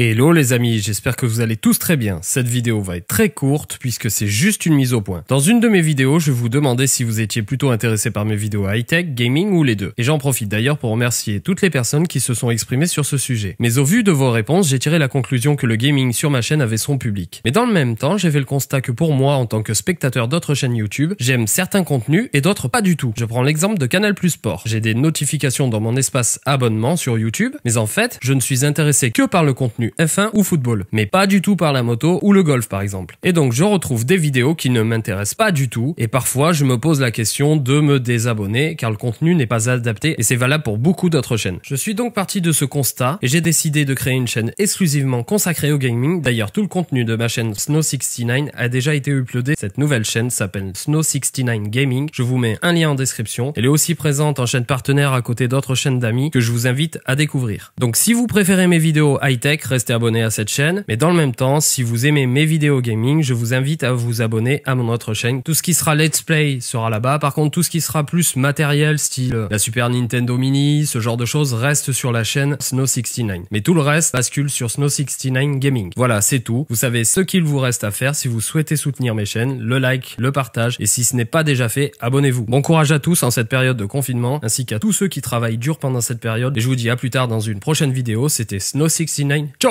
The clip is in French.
Hello les amis, j'espère que vous allez tous très bien. Cette vidéo va être très courte puisque c'est juste une mise au point. Dans une de mes vidéos, je vous demandais si vous étiez plutôt intéressé par mes vidéos high-tech, gaming ou les deux. Et j'en profite d'ailleurs pour remercier toutes les personnes qui se sont exprimées sur ce sujet. Mais au vu de vos réponses, j'ai tiré la conclusion que le gaming sur ma chaîne avait son public. Mais dans le même temps, j'ai fait le constat que pour moi, en tant que spectateur d'autres chaînes YouTube, j'aime certains contenus et d'autres pas du tout. Je prends l'exemple de Canal Plus Sport. J'ai des notifications dans mon espace abonnement sur YouTube, mais en fait, je ne suis intéressé que par le contenu F1 ou football, mais pas du tout par la moto ou le golf par exemple. Et donc je retrouve des vidéos qui ne m'intéressent pas du tout, et parfois je me pose la question de me désabonner car le contenu n'est pas adapté, et c'est valable pour beaucoup d'autres chaînes. Je suis donc parti de ce constat, et j'ai décidé de créer une chaîne exclusivement consacrée au gaming. D'ailleurs, tout le contenu de ma chaîne Snow69 a déjà été uploadé. Cette nouvelle chaîne s'appelle Snow69 Gaming. Je vous mets un lien en description. Elle est aussi présente en chaîne partenaire à côté d'autres chaînes d'amis que je vous invite à découvrir. Donc si vous préférez mes vidéos high-tech, abonné à cette chaîne. Mais dans le même temps, si vous aimez mes vidéos gaming, je vous invite à vous abonner à mon autre chaîne. Tout ce qui sera let's play sera là-bas. Par contre, tout ce qui sera plus matériel, style euh, la Super Nintendo Mini, ce genre de choses, reste sur la chaîne Snow69. Mais tout le reste bascule sur Snow69 Gaming. Voilà, c'est tout. Vous savez ce qu'il vous reste à faire si vous souhaitez soutenir mes chaînes, le like, le partage, et si ce n'est pas déjà fait, abonnez-vous. Bon courage à tous en cette période de confinement, ainsi qu'à tous ceux qui travaillent dur pendant cette période, et je vous dis à plus tard dans une prochaine vidéo, c'était Snow69. Ciao